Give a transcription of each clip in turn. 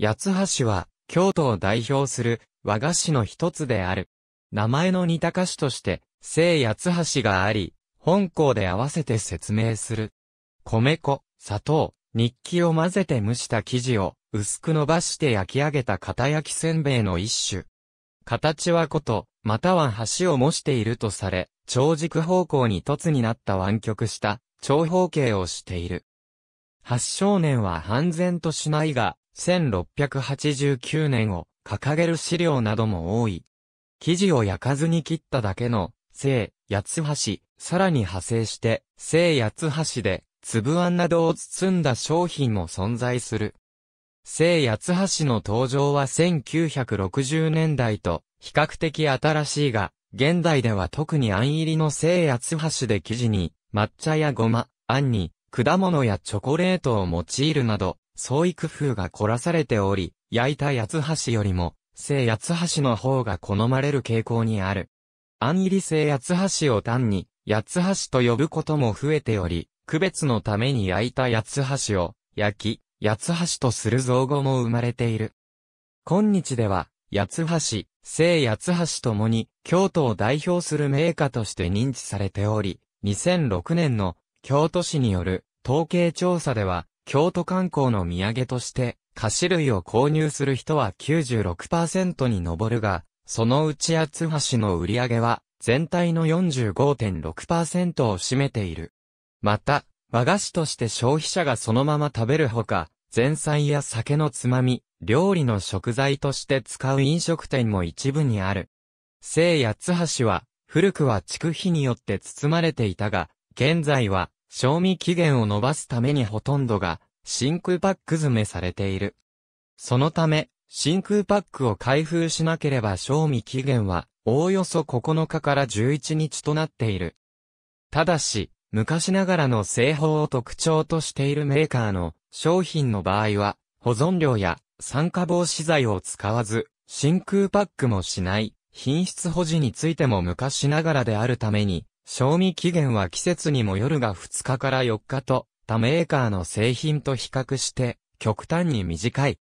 八橋は、京都を代表する和菓子の一つである。名前の似た菓子として、聖八橋があり、本校で合わせて説明する。米粉、砂糖、日記を混ぜて蒸した生地を薄く伸ばして焼き上げた型焼きせんべいの一種。形はこと、または橋を模しているとされ、長軸方向に凸になった湾曲した長方形をしている。八少年は半然としないが、1689年を掲げる資料なども多い。生地を焼かずに切っただけの、聖、八橋、さらに派生して、聖八橋で、粒あんなどを包んだ商品も存在する。聖八橋の登場は1960年代と、比較的新しいが、現代では特にあん入りの聖八橋で生地に、抹茶やごま、あんに、果物やチョコレートを用いるなど、創意工夫が凝らされており、焼いた八橋よりも、聖八橋の方が好まれる傾向にある。安入り聖八橋を単に、八橋と呼ぶことも増えており、区別のために焼いた八橋を、焼き、八橋とする造語も生まれている。今日では、八橋、聖八橋ともに、京都を代表する名家として認知されており、2006年の京都市による統計調査では、京都観光の土産として、菓子類を購入する人は96%に上るが、そのうち八つ橋の売り上げは、全体の45.6%を占めている。また、和菓子として消費者がそのまま食べるほか、前菜や酒のつまみ、料理の食材として使う飲食店も一部にある。聖八橋は、古くは区費によって包まれていたが、現在は賞味期限を伸ばすためにほとんどが真空パック詰めされている。そのため、真空パックを開封しなければ賞味期限はおおよそ9日から11日となっている。ただし、昔ながらの製法を特徴としているメーカーの商品の場合は、保存料や酸化防止剤を使わず、真空パックもしない、品質保持についても昔ながらであるために、賞味期限は季節にもよるが2日から4日と、他メーカーの製品と比較して、極端に短い。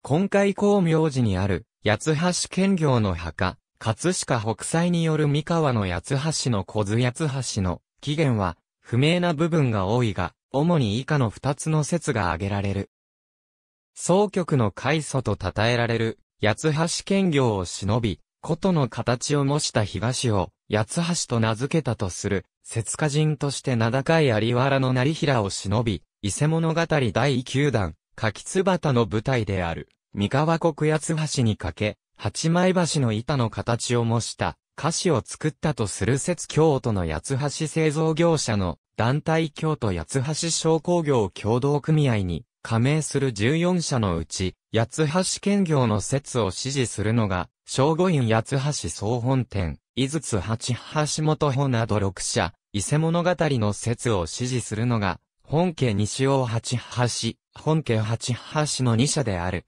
今回光明寺にある、八橋県業の墓、葛飾北斎による三河の八橋の小津八橋の期限は、不明な部分が多いが、主に以下の二つの説が挙げられる。総局の開祖と称えられる、八橋県業を忍び、琴の形を模した東を、八橋と名付けたとする、節火人として名高い有原の成平を忍び、伊勢物語第9弾、柿椿の舞台である、三河国八橋にかけ、八枚橋の板の形を模した、菓子を作ったとする説京都の八橋製造業者の団体京都八橋商工業協同組合に加盟する14社のうち、八橋兼業の説を支持するのが正午院八橋総本店、井筒八橋本穂など6社、伊勢物語の説を支持するのが、本家西尾八橋、本家八橋の2社である。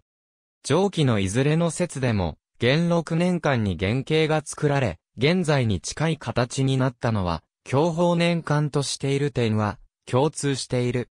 上記のいずれの説でも、元六年間に原型が作られ、現在に近い形になったのは、享保年間としている点は、共通している。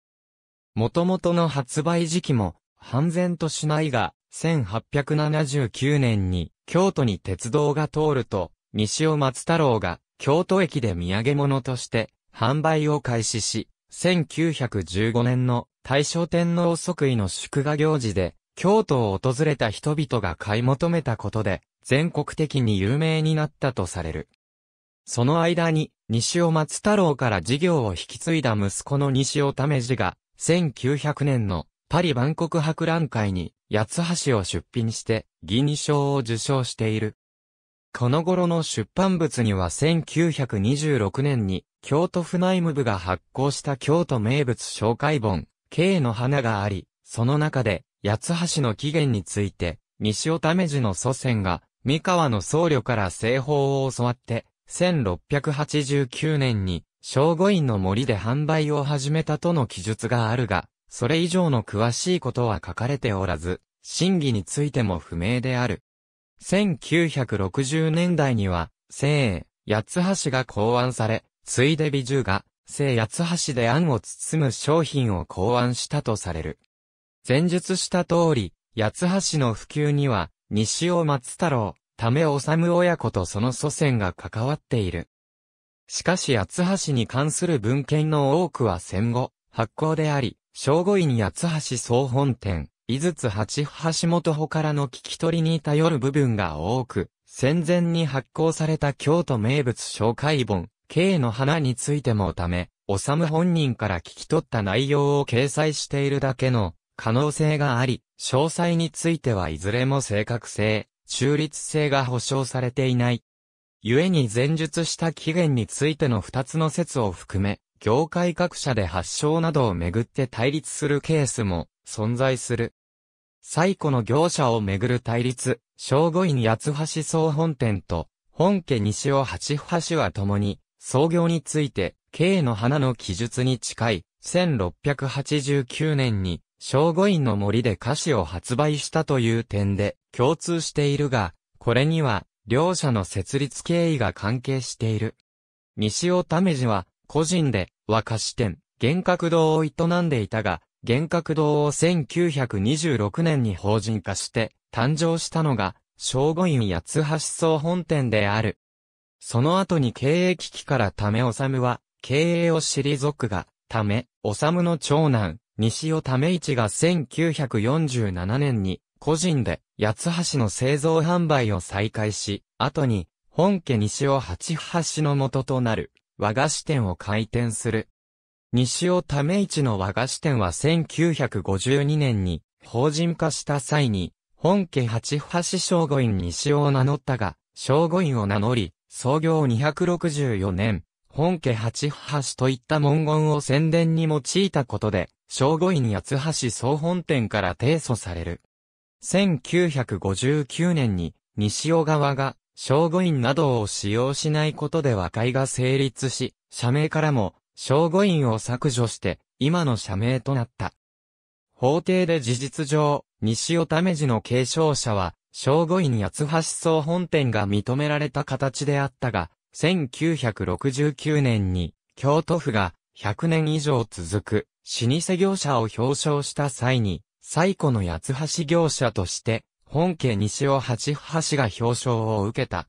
元々の発売時期も、半然としないが、1879年に京都に鉄道が通ると、西尾松太郎が京都駅で土産物として販売を開始し、1915年の大正天皇即位の祝賀行事で、京都を訪れた人々が買い求めたことで、全国的に有名になったとされる。その間に、西尾松太郎から事業を引き継いだ息子の西尾為次が、1900年のパリ万国博覧会に八橋を出品してニ賞を受賞している。この頃の出版物には1926年に京都府内務部が発行した京都名物紹介本、K の花があり、その中で、八橋の起源について、西尾為治の祖先が、三河の僧侶から製法を教わって、1689年に、聖護院の森で販売を始めたとの記述があるが、それ以上の詳しいことは書かれておらず、真偽についても不明である。1960年代には、聖八橋が考案され、ついで美獣が、聖八橋で案を包む商品を考案したとされる。前述した通り、八橋の普及には、西尾松太郎、ため治親子とその祖先が関わっている。しかし八橋に関する文献の多くは戦後、発行であり、正午院八橋総本店、井筒八橋本保からの聞き取りに頼る部分が多く、戦前に発行された京都名物紹介本、K の花についてもため、おさむ本人から聞き取った内容を掲載しているだけの可能性があり、詳細についてはいずれも正確性、中立性が保証されていない。故に前述した起源についての二つの説を含め、業界各社で発祥などをめぐって対立するケースも存在する。最古の業者をめぐる対立、正午院八橋総本店と本家西尾八橋は共に創業について、経の花の記述に近い1689年に正午院の森で歌詞を発売したという点で共通しているが、これには両者の設立経緯が関係している。西尾為治は個人で和菓子店、幻覚堂を営んでいたが、幻覚堂を1926年に法人化して誕生したのが、正午院八橋総本店である。その後に経営危機からため治は、経営を退くが、ため、治の長男、西尾ため一が1947年に、個人で、八橋の製造販売を再開し、後に、本家西尾八橋の元となる。和菓子店を開店する。西尾ため市の和菓子店は1952年に法人化した際に、本家八橋正五院西尾を名乗ったが、正五院を名乗り、創業264年、本家八橋といった文言を宣伝に用いたことで、正五院八橋総本店から提訴される。1959年に、西尾側が正誤印などを使用しないことで和解が成立し、社名からも、正誤印を削除して、今の社名となった。法廷で事実上、西尾為治の継承者は、正誤院八橋総本店が認められた形であったが、1969年に、京都府が100年以上続く老舗業者を表彰した際に、最古の八橋業者として本家西尾八橋が表彰を受けた。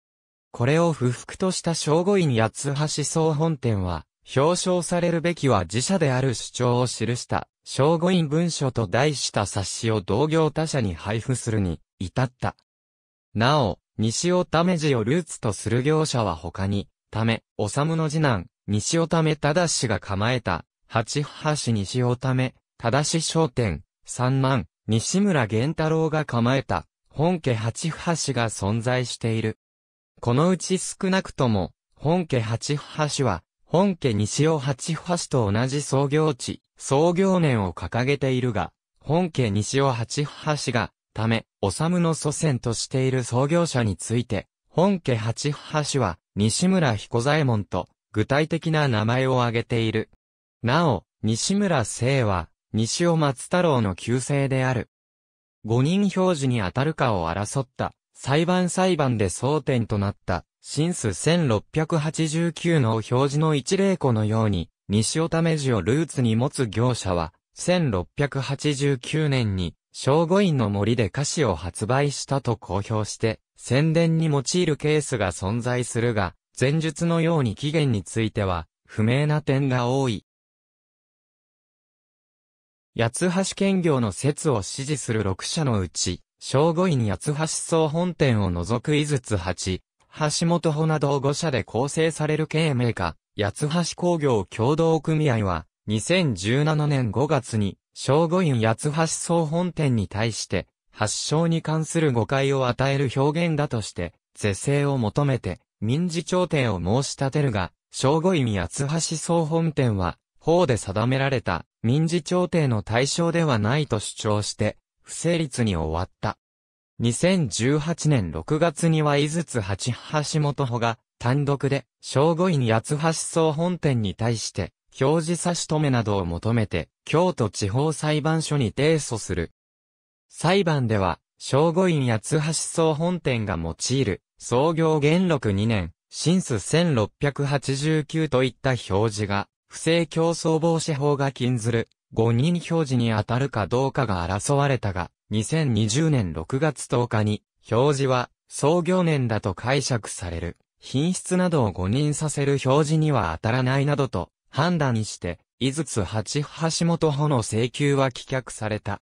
これを不服とした正五院八橋総本店は、表彰されるべきは自社である主張を記した、正五院文書と題した冊子を同業他社に配布するに、至った。なお、西尾め治をルーツとする業者は他に、ため、修の次男、西尾め忠氏が構えた、八橋西尾め、忠商店、三万、西村玄太郎が構えた、本家八橋が存在している。このうち少なくとも、本家八橋は、本家西尾八橋と同じ創業地、創業年を掲げているが、本家西尾八橋が、ため、おさむの祖先としている創業者について、本家八橋は、西村彦左衛門と、具体的な名前を挙げている。なお、西村聖は、西尾松太郎の旧姓である。五人表示に当たるかを争った、裁判裁判で争点となった、新数1689の表示の一例子のように、西尾為治をルーツに持つ業者は、1689年に、正護院の森で歌詞を発売したと公表して、宣伝に用いるケースが存在するが、前述のように期限については、不明な点が多い。八橋兼業の説を支持する6社のうち、正午院八橋総本店を除く井筒八、橋本穂など5社で構成される経営メーカー、八橋工業共同組合は、2017年5月に、正午院八橋総本店に対して、発症に関する誤解を与える表現だとして、是正を求めて、民事調停を申し立てるが、正午院八橋総本店は、法で定められた民事調停の対象ではないと主張して、不成立に終わった。2018年6月には井筒八橋本穂が、単独で、正午院八橋総本店に対して、表示差し止めなどを求めて、京都地方裁判所に提訴する。裁判では、正午院八橋総本店が用いる、創業元禄2年、新数1689といった表示が、不正競争防止法が禁ずる、誤認表示に当たるかどうかが争われたが、2020年6月10日に、表示は、創業年だと解釈される。品質などを誤認させる表示には当たらないなどと判断して、井筒八橋本法の請求は棄却された。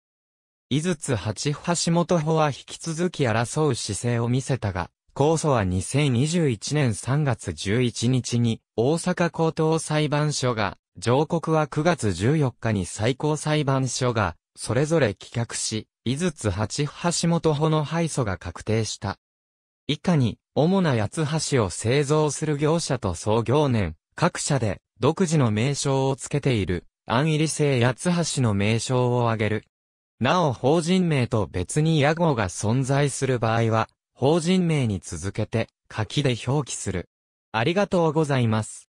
井筒八橋本法は引き続き争う姿勢を見せたが、控訴は2021年3月11日に、大阪高等裁判所が、上告は9月14日に最高裁判所が、それぞれ棄却し、井筒八橋本法の敗訴が確定した。以下に、主な八橋を製造する業者と創業年、各社で、独自の名称をつけている、安入り製八橋の名称を挙げる。なお法人名と別に屋号が存在する場合は、法人名に続けて、書きで表記する。ありがとうございます。